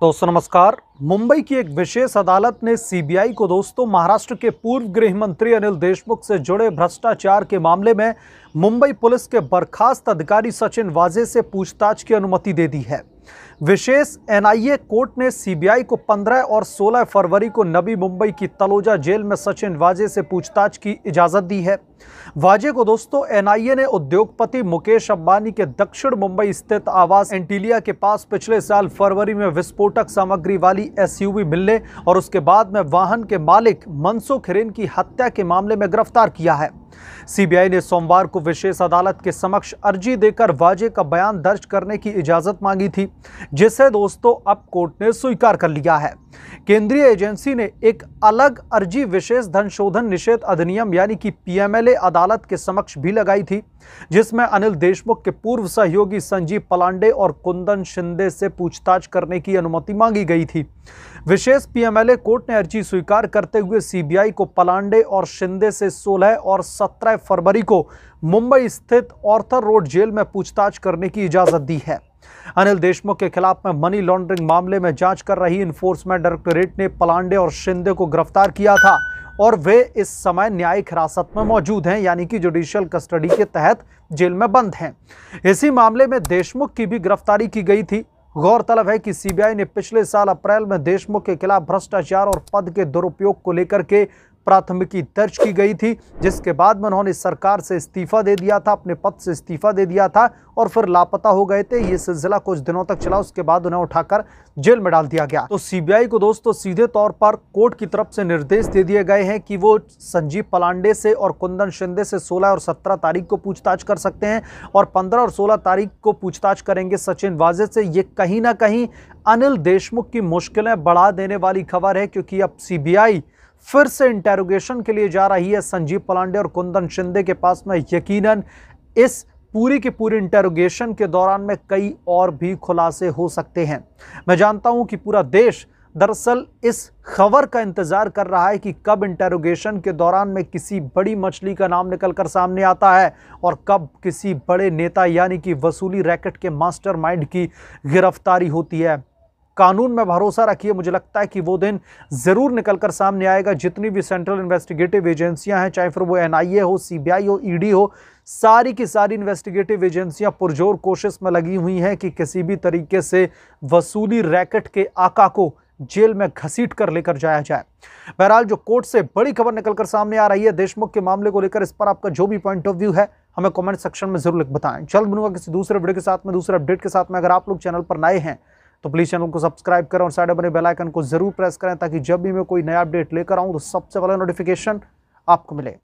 दोस्तों नमस्कार मुंबई की एक विशेष अदालत ने सीबीआई को दोस्तों महाराष्ट्र के पूर्व गृह मंत्री अनिल देशमुख से जुड़े भ्रष्टाचार के मामले में मुंबई पुलिस के बर्खास्त अधिकारी सचिन वाजे से पूछताछ की अनुमति दे दी है विशेष एनआईए कोर्ट ने सीबीआई को 15 और 16 फरवरी को नबी मुंबई की तलोजा जेल में सचिन वाजे से पूछताछ की इजाज़त दी है वाजे को दोस्तों एनआईए ने उद्योगपति मुकेश अंबानी के दक्षिण मुंबई स्थित आवास एंटीलिया के पास पिछले साल फरवरी में विस्फोटक सामग्री वाली एसयूवी मिलने और उसके बाद में वाहन के मालिक मनसुख हिरेन की हत्या के मामले में गिरफ्तार किया है सीबीआई ने सोमवार को विशेष अदालत के समक्ष अर्जी देकर वाजे का बयान दर्ज करने की इजाजत मांगी थी जिसे दोस्तों अब कोर्ट ने स्वीकार कर लिया है केंद्रीय एजेंसी ने एक अलग अर्जी विशेष धन शोधन निषेध अधिनियम यानी कि पीएमएलए अदालत के समक्ष भी लगाई थी जिसमें अनिल देशमुख के पूर्व सहयोगी संजीव पलांडे और कुंदन शिंदे से पूछताछ करने की अनुमति मांगी गई थी विशेष पीएमएलए कोर्ट ने अर्जी स्वीकार करते हुए सीबीआई को पलांडे और शिंदे से 16 और 17 फरवरी को मुंबई स्थित ऑर्थर रोड जेल में पूछताछ करने की इजाजत दी है अनिल देशमुख के खिलाफ में मनी लॉन्ड्रिंग मामले में जांच कर रही इन्फोर्समेंट डायरेक्टोरेट ने पलांडे और शिंदे को गिरफ्तार किया था और वे इस समय न्यायिक हिरासत में मौजूद हैं यानी कि जुडिशियल कस्टडी के तहत जेल में बंद हैं इसी मामले में देशमुख की भी गिरफ्तारी की गई थी गौरतलब है कि सीबीआई ने पिछले साल अप्रैल में देशमुख के खिलाफ भ्रष्टाचार और पद के दुरुपयोग को लेकर के प्राथमिकी दर्ज की गई थी जिसके बाद में उन्होंने सरकार से इस्तीफा दे दिया था अपने पद से इस्तीफा दे दिया था और फिर लापता हो गए थे ये सिलसिला कुछ दिनों तक चला उसके बाद उन्हें उठाकर जेल में डाल दिया गया तो सीबीआई को दोस्तों सीधे तौर पर कोर्ट की तरफ से निर्देश दे दिए गए हैं कि वो संजीव पलांडे से और कुंदन शिंदे से सोलह और सत्रह तारीख को पूछताछ कर सकते हैं और पंद्रह और सोलह तारीख को पूछताछ करेंगे सचिन वाजिद से ये कहीं ना कहीं अनिल देशमुख की मुश्किलें बढ़ा देने वाली खबर है क्योंकि अब सीबीआई फिर से इंटेरोगेशन के लिए जा रही है संजीव पलांडे और कुंदन शिंदे के पास में यकीनन इस पूरी की पूरी इंटेरोगेशन के दौरान में कई और भी खुलासे हो सकते हैं मैं जानता हूं कि पूरा देश दरअसल इस खबर का इंतज़ार कर रहा है कि कब इंटेरोगेशन के दौरान में किसी बड़ी मछली का नाम निकल कर सामने आता है और कब किसी बड़े नेता यानी कि वसूली रैकेट के मास्टरमाइंड की गिरफ्तारी होती है कानून में भरोसा रखिए मुझे लगता है कि वो दिन ज़रूर निकलकर सामने आएगा जितनी भी सेंट्रल इन्वेस्टिगेटिव एजेंसियां हैं चाहे फिर वो एनआईए हो सीबीआई हो ईडी हो सारी की सारी इन्वेस्टिगेटिव एजेंसियां पुरजोर कोशिश में लगी हुई हैं कि किसी भी तरीके से वसूली रैकेट के आका को जेल में घसीट कर लेकर जाया जाए बहरहाल जो कोर्ट से बड़ी खबर निकलकर सामने आ रही है देशमुख के मामले को लेकर इस पर आपका जो भी पॉइंट ऑफ व्यू है हमें कमेंट सेक्शन में जरूर बताएं जल्द बनूंगा किसी दूसरे वीडियो के साथ में दूसरे अपडेट के साथ में अगर आप लोग चैनल पर नए हैं तो प्लीज़ चैनल को सब्सक्राइब करें और साइड बने बेलाइकन को ज़रूर प्रेस करें ताकि जब भी मैं कोई नया अपडेट लेकर आऊँ तो सबसे पहले नोटिफिकेशन आपको मिले